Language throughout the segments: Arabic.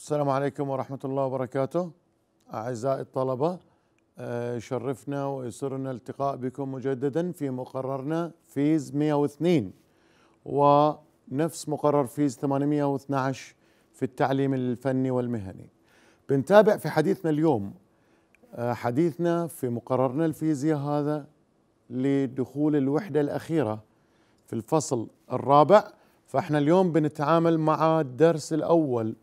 السلام عليكم ورحمة الله وبركاته أعزائي الطلبة آه، شرفنا ويسرنا التقاء بكم مجددا في مقررنا فيز 102 ونفس مقرر فيز 812 في التعليم الفني والمهني بنتابع في حديثنا اليوم آه، حديثنا في مقررنا الفيزياء هذا لدخول الوحدة الأخيرة في الفصل الرابع فاحنا اليوم بنتعامل مع الدرس الأول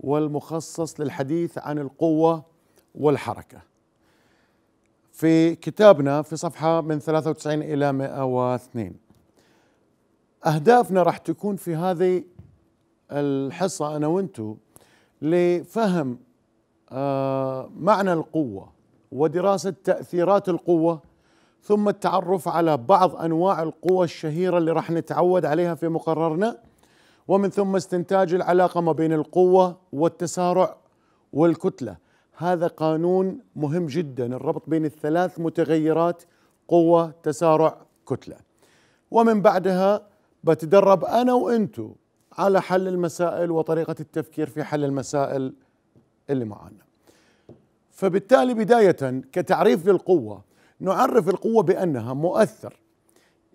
والمخصص للحديث عن القوة والحركة في كتابنا في صفحة من 93 إلى 102 أهدافنا راح تكون في هذه الحصة أنا وأنتو لفهم آه معنى القوة ودراسة تأثيرات القوة ثم التعرف على بعض أنواع القوة الشهيرة اللي راح نتعود عليها في مقررنا ومن ثم استنتاج العلاقه ما بين القوه والتسارع والكتله هذا قانون مهم جدا الربط بين الثلاث متغيرات قوه تسارع كتله ومن بعدها بتدرب انا وانتو على حل المسائل وطريقه التفكير في حل المسائل اللي معانا فبالتالي بدايه كتعريف للقوه نعرف القوه بانها مؤثر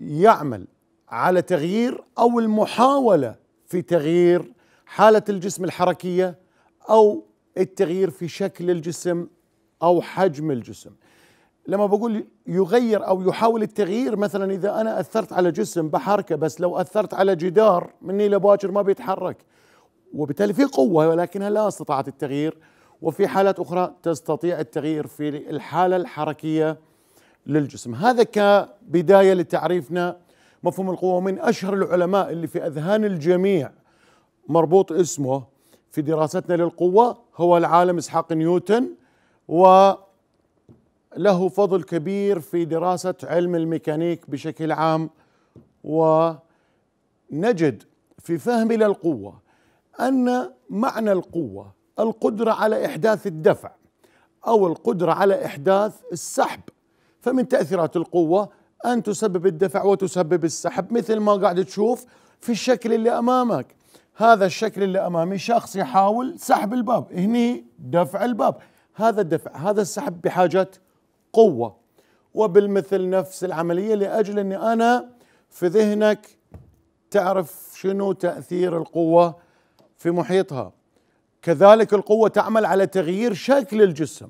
يعمل على تغيير او المحاوله في تغيير حالة الجسم الحركية أو التغيير في شكل الجسم أو حجم الجسم لما بقول يغير أو يحاول التغيير مثلا إذا أنا أثرت على جسم بحركة بس لو أثرت على جدار مني لباكر ما بيتحرك وبالتالي في قوة ولكنها لا استطاعت التغيير وفي حالات أخرى تستطيع التغيير في الحالة الحركية للجسم هذا كبداية لتعريفنا مفهوم القوة من أشهر العلماء اللي في أذهان الجميع مربوط اسمه في دراستنا للقوة هو العالم إسحاق نيوتن وله فضل كبير في دراسة علم الميكانيك بشكل عام ونجد في فهم للقوة أن معنى القوة القدرة على إحداث الدفع أو القدرة على إحداث السحب فمن تأثيرات القوة أن تسبب الدفع وتسبب السحب مثل ما قاعد تشوف في الشكل اللي أمامك هذا الشكل اللي أمامي شخص يحاول سحب الباب هني دفع الباب هذا الدفع هذا السحب بحاجة قوة وبالمثل نفس العملية لأجل أني أنا في ذهنك تعرف شنو تأثير القوة في محيطها كذلك القوة تعمل على تغيير شكل الجسم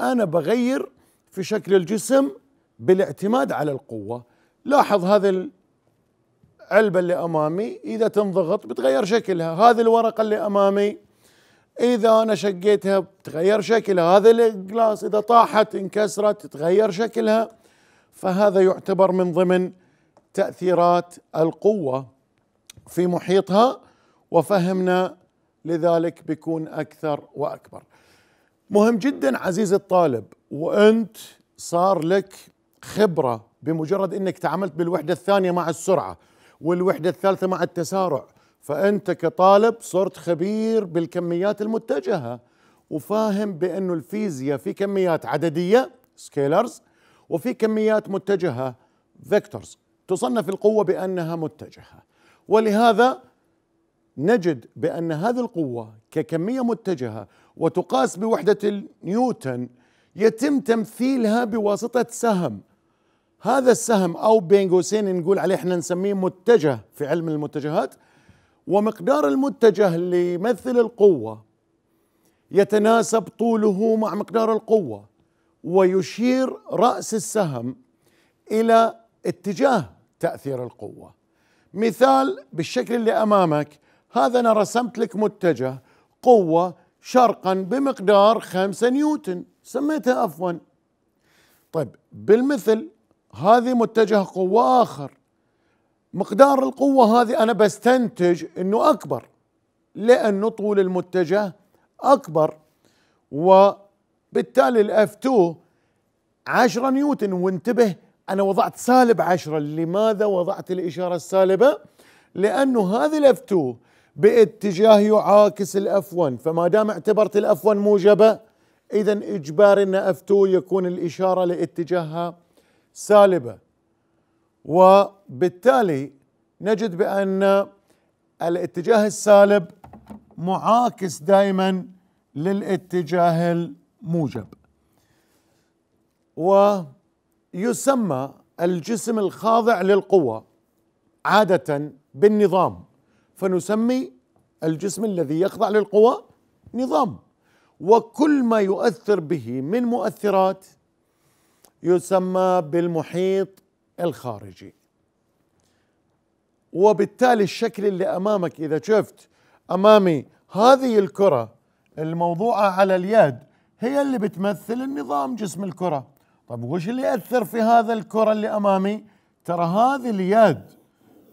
أنا بغير في شكل الجسم بالاعتماد على القوه لاحظ هذا العلبه اللي امامي اذا تنضغط بتغير شكلها هذه الورقه اللي امامي اذا انا شقيتها بتغير شكلها هذا الجلاس اذا طاحت انكسرت تتغير شكلها فهذا يعتبر من ضمن تاثيرات القوه في محيطها وفهمنا لذلك بيكون اكثر واكبر مهم جدا عزيزي الطالب وانت صار لك خبرة بمجرد أنك تعاملت بالوحدة الثانية مع السرعة والوحدة الثالثة مع التسارع فأنت كطالب صرت خبير بالكميات المتجهة وفاهم بأنه الفيزياء في كميات عددية سكيلرز وفي كميات متجهة فيكتورز تصنف القوة بأنها متجهة ولهذا نجد بأن هذه القوة ككمية متجهة وتقاس بوحدة النيوتن يتم تمثيلها بواسطة سهم هذا السهم او بين قوسين نقول عليه احنا نسميه متجه في علم المتجهات ومقدار المتجه اللي يمثل القوه يتناسب طوله مع مقدار القوه ويشير راس السهم الى اتجاه تاثير القوه مثال بالشكل اللي امامك هذا انا رسمت لك متجه قوه شرقا بمقدار 5 نيوتن سميتها عفوا طيب بالمثل هذه متجه قوة آخر مقدار القوة هذه أنا بستنتج أنه أكبر لأنه طول المتجه أكبر وبالتالي الاف 2 10 نيوتن وانتبه أنا وضعت سالب 10 لماذا وضعت الإشارة السالبة؟ لأنه هذه الاف 2 باتجاه يعاكس الاف 1 فما دام اعتبرت الاف 1 موجبة إذا إجباري أن اف 2 يكون الإشارة لاتجاهها سالبه وبالتالي نجد بان الاتجاه السالب معاكس دائما للاتجاه الموجب ويسمى الجسم الخاضع للقوه عاده بالنظام فنسمي الجسم الذي يخضع للقوة نظام وكل ما يؤثر به من مؤثرات يسمى بالمحيط الخارجي وبالتالي الشكل اللي امامك اذا شفت امامي هذه الكره الموضوعه على اليد هي اللي بتمثل النظام جسم الكره طب وش اللي ياثر في هذا الكره اللي امامي ترى هذه اليد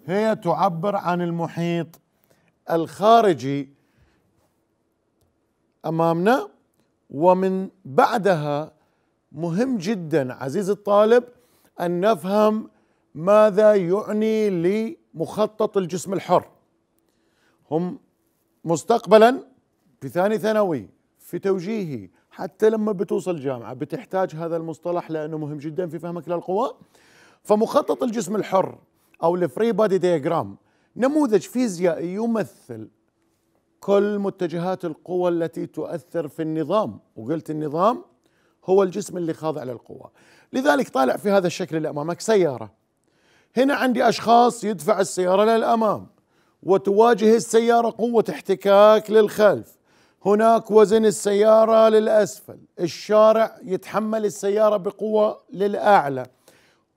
هي تعبر عن المحيط الخارجي امامنا ومن بعدها مهم جدا عزيزي الطالب ان نفهم ماذا يعني لمخطط الجسم الحر هم مستقبلا في ثاني ثانوي في توجيهي حتى لما بتوصل الجامعة بتحتاج هذا المصطلح لأنه مهم جدا في فهمك للقوى فمخطط الجسم الحر أو الفري بادي دياجرام نموذج فيزيائي يمثل كل متجهات القوى التي تؤثر في النظام وقلت النظام هو الجسم اللي خاضع للقوة لذلك طالع في هذا الشكل اللي أمامك سيارة هنا عندي أشخاص يدفع السيارة للأمام وتواجه السيارة قوة احتكاك للخلف هناك وزن السيارة للأسفل الشارع يتحمل السيارة بقوة للأعلى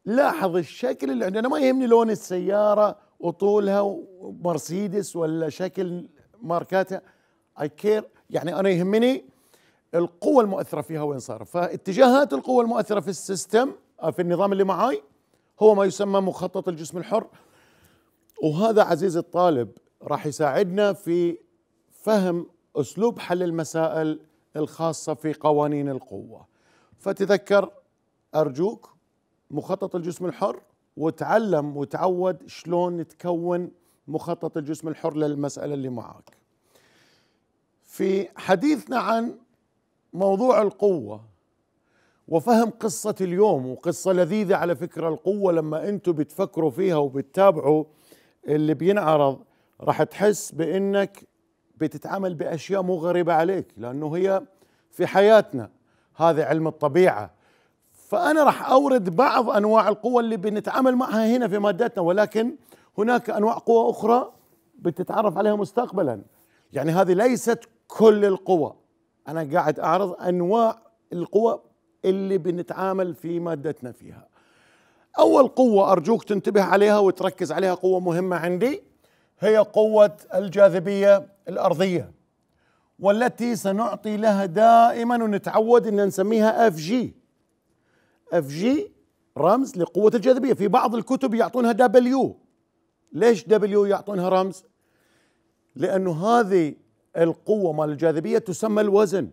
لاحظ الشكل اللي عندنا ما يهمني لون السيارة وطولها مرسيدس ولا شكل ماركاتها اي كير يعني انا يهمني القوة المؤثره فيها وين صار فاتجاهات القوة المؤثره في السيستم آه، في النظام اللي معاي هو ما يسمى مخطط الجسم الحر وهذا عزيزي الطالب راح يساعدنا في فهم اسلوب حل المسائل الخاصه في قوانين القوه فتذكر ارجوك مخطط الجسم الحر وتعلم وتعود شلون تكون مخطط الجسم الحر للمساله اللي معاك في حديثنا عن موضوع القوة وفهم قصة اليوم وقصة لذيذة على فكرة القوة لما انتم بتفكروا فيها وبتتابعوا اللي بينعرض راح تحس بانك بتتعامل باشياء مو غريبة عليك لانه هي في حياتنا هذا علم الطبيعة فأنا راح أورد بعض أنواع القوة اللي بنتعامل معها هنا في مادتنا ولكن هناك أنواع قوة أخرى بتتعرف عليها مستقبلا يعني هذه ليست كل القوى انا قاعد اعرض انواع القوى اللي بنتعامل في مادتنا فيها اول قوه ارجوك تنتبه عليها وتركز عليها قوه مهمه عندي هي قوه الجاذبيه الارضيه والتي سنعطي لها دائما ونتعود ان نسميها اف جي اف جي رمز لقوه الجاذبيه في بعض الكتب يعطونها دبليو ليش دبليو يعطونها رمز لانه هذه القوة مال الجاذبية تسمى الوزن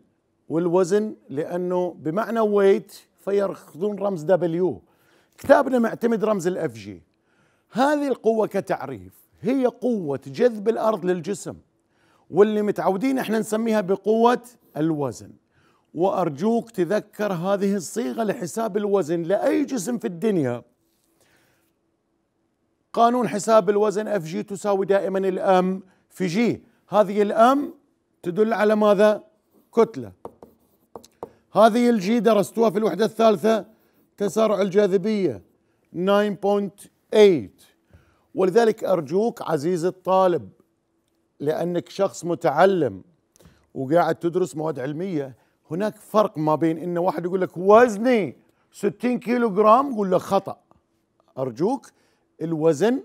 والوزن لأنه بمعنى ويت فيأخذون رمز دبليو كتابنا معتمد رمز الاف جي هذه القوة كتعريف هي قوة جذب الأرض للجسم واللي متعودين احنا نسميها بقوة الوزن وأرجوك تذكر هذه الصيغة لحساب الوزن لأي جسم في الدنيا قانون حساب الوزن اف جي تساوي دائما الام في جي هذه الام تدل على ماذا؟ كتله هذه الجي درستوها في الوحده الثالثه تسارع الجاذبيه 9.8 ولذلك ارجوك عزيزي الطالب لانك شخص متعلم وقاعد تدرس مواد علميه هناك فرق ما بين ان واحد يقول لك وزني 60 كيلو جرام قول له خطا ارجوك الوزن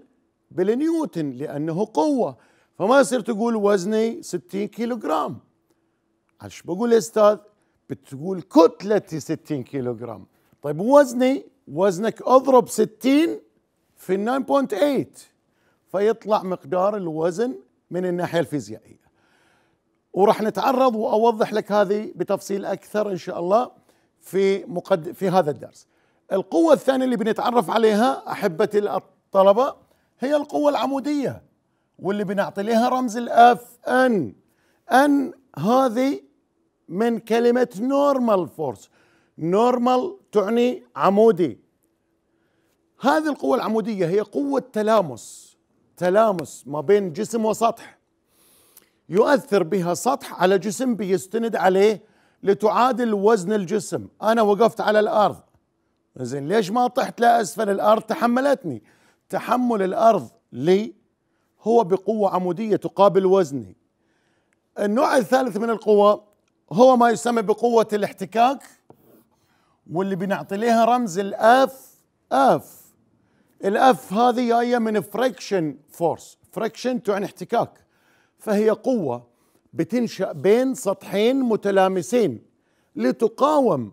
بالنيوتن لانه قوه فما يصير تقول وزني 60 كيلو جرام عش بقول يا استاذ بتقول كتلتي 60 كيلو جرام طيب وزني وزنك اضرب 60 في 9.8 فيطلع مقدار الوزن من الناحيه الفيزيائيه وراح نتعرض واوضح لك هذه بتفصيل اكثر ان شاء الله في مقد... في هذا الدرس القوه الثانيه اللي بنتعرف عليها احبتي الطلبه هي القوه العموديه واللي بنعطي لها رمز الاف ان ان هذه من كلمه نورمال فورس نورمال تعني عمودي هذه القوه العموديه هي قوه تلامس تلامس ما بين جسم وسطح يؤثر بها سطح على جسم بيستند عليه لتعادل وزن الجسم انا وقفت على الارض زين ليش ما طحت لاسفل الارض تحملتني تحمل الارض لي هو بقوة عمودية تقابل وزني النوع الثالث من القوة هو ما يسمى بقوة الاحتكاك واللي بنعطي لها رمز الاف اف الاف هذه جايه من فريكشن فورس فريكشن تعني احتكاك فهي قوه بتنشا بين سطحين متلامسين لتقاوم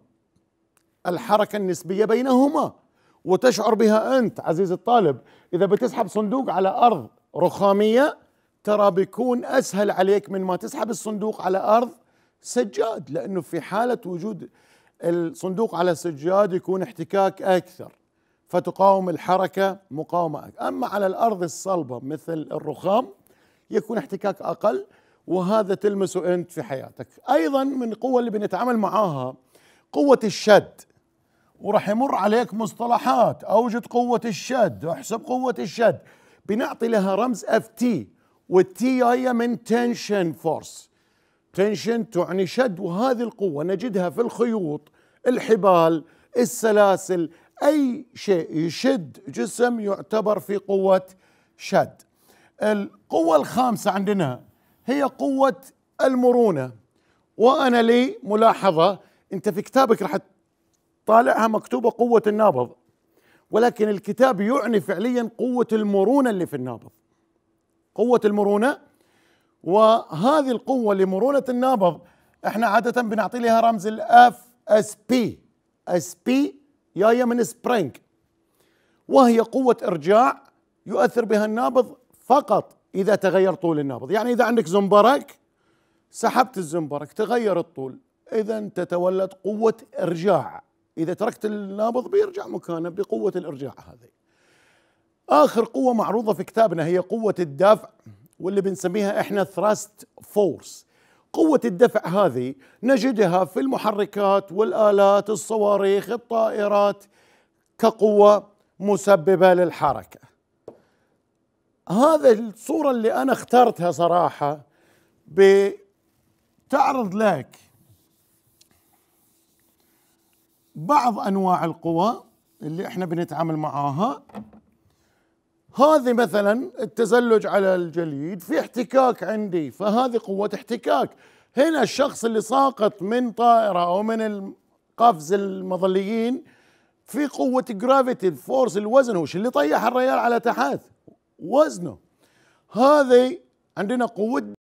الحركه النسبيه بينهما وتشعر بها انت عزيزي الطالب اذا بتسحب صندوق على ارض رخاميه ترى بيكون اسهل عليك من ما تسحب الصندوق على ارض سجاد لانه في حاله وجود الصندوق على سجاد يكون احتكاك اكثر فتقاوم الحركه مقاومه أكثر. اما على الارض الصلبه مثل الرخام يكون احتكاك اقل وهذا تلمسه انت في حياتك ايضا من القوه اللي بنتعامل معاها قوه الشد وراح يمر عليك مصطلحات اوجد قوه الشد احسب قوه الشد بنعطي لها رمز اف تي والتي هي من تنشن فورس تنشن تعني شد وهذه القوه نجدها في الخيوط الحبال السلاسل اي شيء يشد جسم يعتبر في قوه شد القوه الخامسه عندنا هي قوه المرونه وانا لي ملاحظه انت في كتابك راح تطالعها مكتوبه قوه النابض ولكن الكتاب يعني فعليا قوة المرونة اللي في النابض قوة المرونة وهذه القوة لمرونة النابض احنا عادة بنعطي لها رمز الاف اس بي اس بي جاية من سبرينج وهي قوة ارجاع يؤثر بها النابض فقط اذا تغير طول النابض يعني اذا عندك زنبرك سحبت الزنبرك تغير الطول اذا تتولد قوة ارجاع إذا تركت النابض بيرجع مكانه بقوة الإرجاع هذه آخر قوة معروضة في كتابنا هي قوة الدفع واللي بنسميها إحنا ثراست فورس قوة الدفع هذه نجدها في المحركات والآلات الصواريخ الطائرات كقوة مسببة للحركة هذا الصورة اللي أنا اخترتها صراحة بتعرض لك بعض انواع القوى اللي احنا بنتعامل معاها هذه مثلا التزلج على الجليد في احتكاك عندي فهذه قوة احتكاك هنا الشخص اللي ساقط من طائرة أو من قفز المظليين في قوة جرافيتي فورس الوزن هو اللي طيح الريال على تحت وزنه هذه عندنا قوة